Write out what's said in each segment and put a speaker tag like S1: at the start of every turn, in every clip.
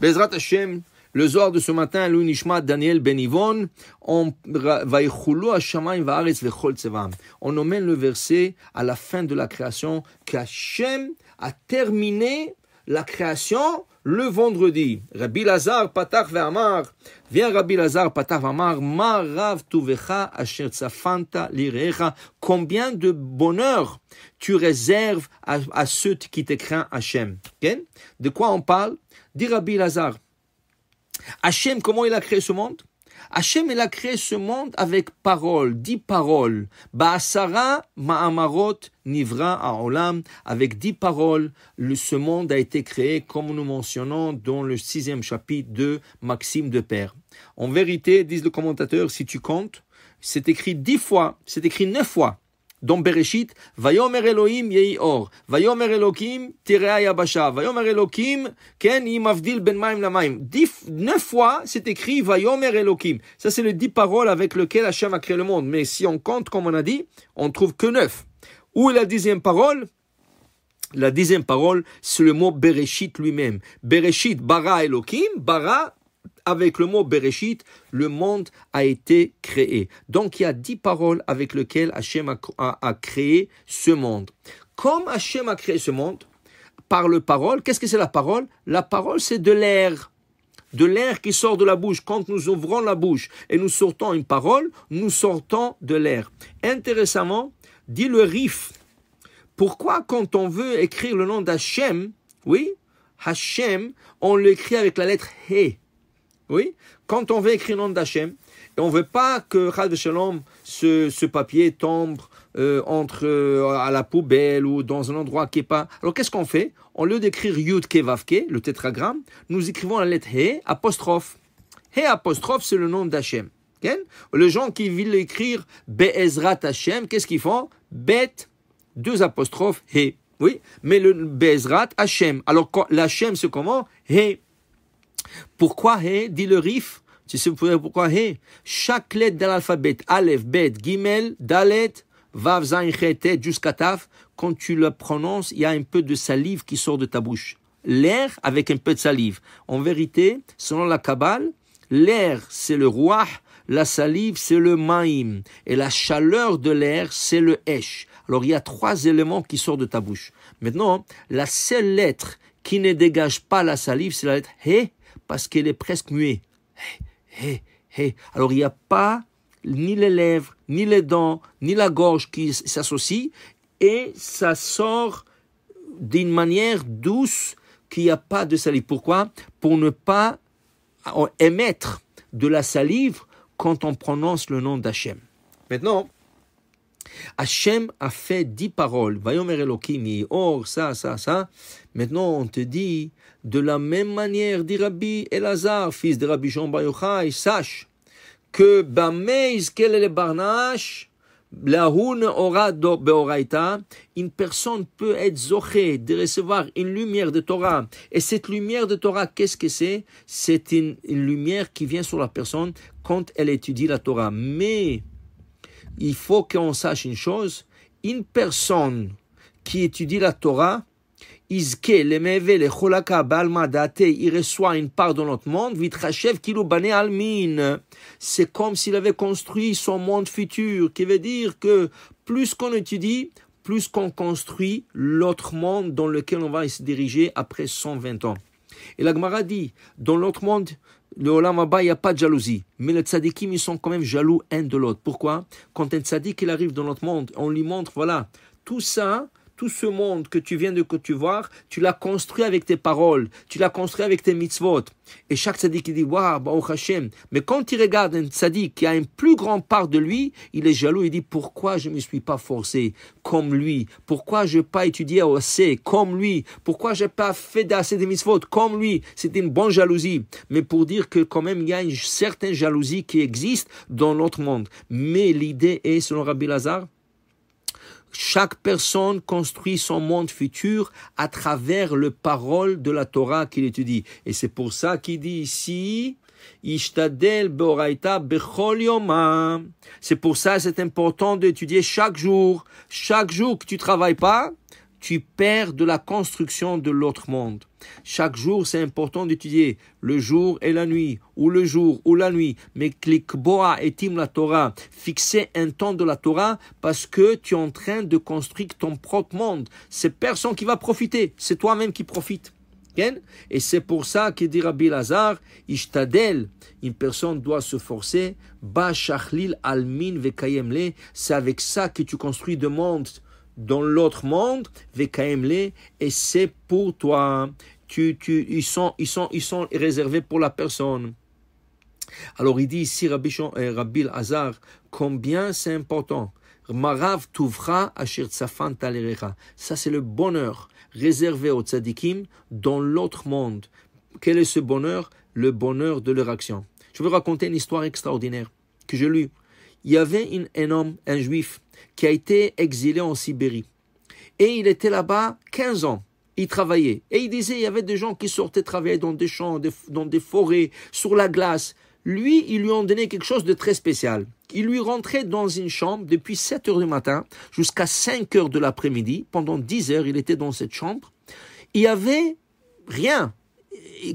S1: Bezrat Hashem, le soir de ce matin, lui Nishma Daniel Benivon, on va On emmène le verset à la fin de la création qu'Hashem a terminé la création le vendredi. Rabbi Lazar Patach Ve'amar, Viens Rabbi Lazar Patach Ve'amar, Marav Tuvecha Asher Tzafanta Lirecha, combien de bonheur tu réserves à, ceux qui te craignent Hachem. De quoi on parle Dit Rabbi Lazar. Hachem, comment il a créé ce monde Hachem, il a créé ce monde avec paroles, dix paroles. nivra Avec dix paroles, le, ce monde a été créé, comme nous mentionnons dans le sixième chapitre de Maxime de Père. En vérité, disent le commentateurs si tu comptes, c'est écrit dix fois, c'est écrit neuf fois dans Bereshit, Vayomer Elohim yei or, Vayomer Elohim tirea yabasha, Vayomer Elohim ken imavdil ben maim la maim. Neuf fois, c'est écrit Vayomer Elohim. Ça, c'est les dix paroles avec lesquelles Hachem a créé le monde. Mais si on compte, comme on a dit, on trouve que neuf. Où est la dixième parole La dixième parole, c'est le mot Bereshit lui-même. Bereshit bara Elohim, bara avec le mot Bereshit, le monde a été créé. Donc il y a dix paroles avec lesquelles Hachem a, créé ce monde. Comme Hachem a créé ce monde, par le parole, qu'est-ce que c'est la parole La parole, c'est de l'air de l'air qui sort de la bouche. Quand nous ouvrons la bouche et nous sortons une parole, nous sortons de l'air. Intéressamment, dit le Rif, pourquoi quand on veut écrire le nom d'Hachem, oui, Hachem, on l'écrit avec la lettre He oui, quand on veut écrire le nom d'Hachem, et on ne veut pas que Shalom, ce, papier tombe euh, entre euh, à la poubelle ou dans un endroit qui n'est pas. Alors qu'est-ce qu'on fait Au lieu d'écrire Yud Kevavke, le tétragramme, nous écrivons la lettre He apostrophe. He apostrophe, c'est le nom d'Hachem. Les gens qui veulent écrire Be'ezrat Hachem, qu'est-ce qu'ils font Bet, deux apostrophes, He. Oui, mais le Be'ezrat Hachem. Alors l'Hachem, c'est comment He. Pourquoi hé » dit le Rif. Tu sais pourquoi hé » Chaque lettre de l'alphabet, Aleph, Bet, Gimel, Dalet, Vav, Zain, jusqu'à Taf, quand tu le prononces, il y a un peu de salive qui sort de ta bouche. L'air avec un peu de salive. En vérité, selon la Kabbale, l'air c'est le roi, la salive c'est le maïm, et la chaleur de l'air c'est le esh. Alors il y a trois éléments qui sortent de ta bouche. Maintenant, la seule lettre qui ne dégage pas la salive, c'est la lettre He, parce qu'elle est presque muée. Eh, eh, eh. Alors il n'y a pas ni les lèvres, ni les dents, ni la gorge qui s'associent, et ça sort d'une manière douce qu'il n'y a pas de salive. Pourquoi Pour ne pas émettre de la salive quand on prononce le nom d'Hachem. Maintenant, Hachem a fait dix paroles. Vayomer Elohim, or, ça, ça, ça. Maintenant, on te dit, de la même manière, dit Rabbi Elazar, fils de Rabbi Jean sache que est le Barnash, aura beoraita, une personne peut être zochée de recevoir une lumière de Torah. Et cette lumière de Torah, qu'est-ce que c'est C'est une lumière qui vient sur la personne quand elle étudie la Torah. Mais il faut qu'on sache une chose, une personne qui étudie la Torah, Izke, le Date, il reçoit une part de notre monde, Vitrachev, bane Almin. C'est comme s'il avait construit son monde futur, qui veut dire que plus qu'on étudie, plus qu'on construit l'autre monde dans lequel on va se diriger après 120 ans. Et la Gemara dit, dans l'autre monde, le Olam Abba, il n'y a pas de jalousie. Mais les tzadikim, ils sont quand même jaloux un de l'autre. Pourquoi Quand un tzadik, il arrive dans notre monde, on lui montre, voilà, tout ça, tout ce monde que tu viens de voir, tu l'as construit avec tes paroles, tu l'as construit avec tes mitzvot. Et chaque tzaddik, qui dit, waouh, Baou Hashem. Mais quand il regarde un tzaddik qui a une plus grande part de lui, il est jaloux, il dit, pourquoi je ne me suis pas forcé comme lui? Pourquoi je n'ai pas étudié assez comme lui? Pourquoi je n'ai pas fait assez de mitzvot comme lui? C'est une bonne jalousie. Mais pour dire que quand même, il y a une certaine jalousie qui existe dans notre monde. Mais l'idée est, selon Rabbi Lazar. Chaque personne construit son monde futur à travers le parole de la Torah qu'il étudie. Et c'est pour ça qu'il dit ici, Bechol C'est pour ça c'est important d'étudier chaque jour. Chaque jour que tu travailles pas, tu perds de la construction de l'autre monde. Chaque jour, c'est important d'étudier le jour et la nuit, ou le jour ou la nuit, mais boa et tim la Torah, fixer un temps de la Torah parce que tu es en train de construire ton propre monde. C'est personne qui va profiter, c'est toi-même qui profite. Et c'est pour ça que dit Rabbi Lazar, Ishtadel, une personne doit se forcer, Ba Almin Vekayemle, c'est avec ça que tu construis de monde dans l'autre monde, et c'est pour toi. Tu, tu, ils, sont, ils, sont, ils sont réservés pour la personne. Alors il dit ici, Rabbi, Hazar, euh, combien c'est important. Marav Ça, c'est le bonheur réservé aux tzadikim dans l'autre monde. Quel est ce bonheur Le bonheur de leur action. Je vais raconter une histoire extraordinaire que j'ai lue il y avait un homme, un juif, qui a été exilé en Sibérie. Et il était là-bas 15 ans. Il travaillait. Et il disait, il y avait des gens qui sortaient travailler dans des champs, dans des forêts, sur la glace. Lui, ils lui ont donné quelque chose de très spécial. Il lui rentrait dans une chambre depuis 7 heures du matin jusqu'à 5 heures de l'après-midi. Pendant 10 heures, il était dans cette chambre. Il y avait rien.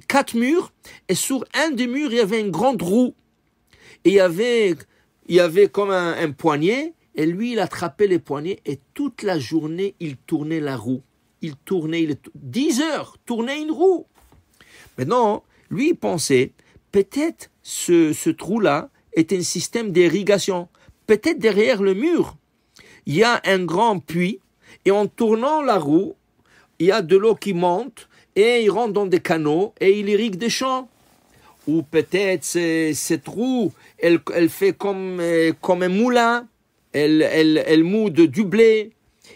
S1: Quatre murs. Et sur un des murs, il y avait une grande roue. Et il y avait il y avait comme un, poignet, et lui, il attrapait les poignets, et toute la journée, il tournait la roue. Il tournait, il, 10 heures, tournait une roue. Maintenant, lui, il pensait, peut-être ce, ce trou-là est un système d'irrigation. Peut-être derrière le mur, il y a un grand puits, et en tournant la roue, il y a de l'eau qui monte, et il rentre dans des canaux, et il irrigue des champs ou peut-être cette roue, elle, fait comme, euh, comme un moulin, elle, elle, elle moude du blé.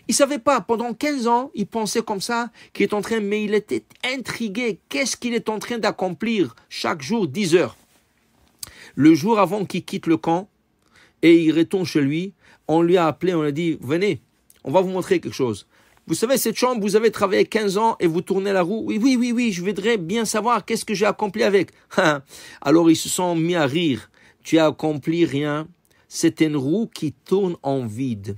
S1: Il savait pas, pendant 15 ans, il pensait comme ça, qu'il est en train, mais il était intrigué, qu'est-ce qu'il est en train d'accomplir chaque jour 10 heures. Le jour avant qu'il quitte le camp, et il retourne chez lui, on lui a appelé, on lui a dit, venez, on va vous montrer quelque chose. Vous savez, cette chambre, vous avez travaillé 15 ans et vous tournez la roue. Oui, oui, oui, oui, je voudrais bien savoir qu'est-ce que j'ai accompli avec. Hein? Alors ils se sont mis à rire. Tu as accompli rien. C'est une roue qui tourne en vide.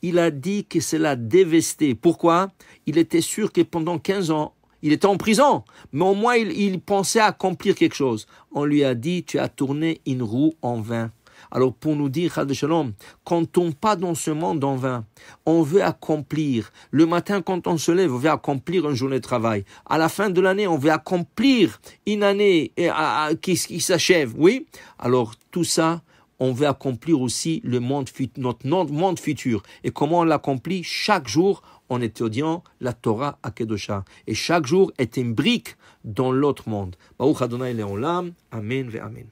S1: Il a dit que cela dévestait. Pourquoi Il était sûr que pendant 15 ans, il était en prison, mais au moins il pensait accomplir quelque chose. On lui a dit, tu as tourné une roue en vain. Alors pour nous dire, Shalom, on ne tombe pas dans ce monde en vain, on veut accomplir. Le matin, quand on se lève, on veut accomplir une journée de travail. À la fin de l'année, on veut accomplir une année qui, s'achève, oui Alors tout ça, on veut accomplir aussi le monde, notre monde futur. Et comment on l'accomplit Chaque jour, en étudiant la Torah à Kedosha. Et chaque jour est une brique dans l'autre monde. Baruch Adonai Leolam. Amen et Amen.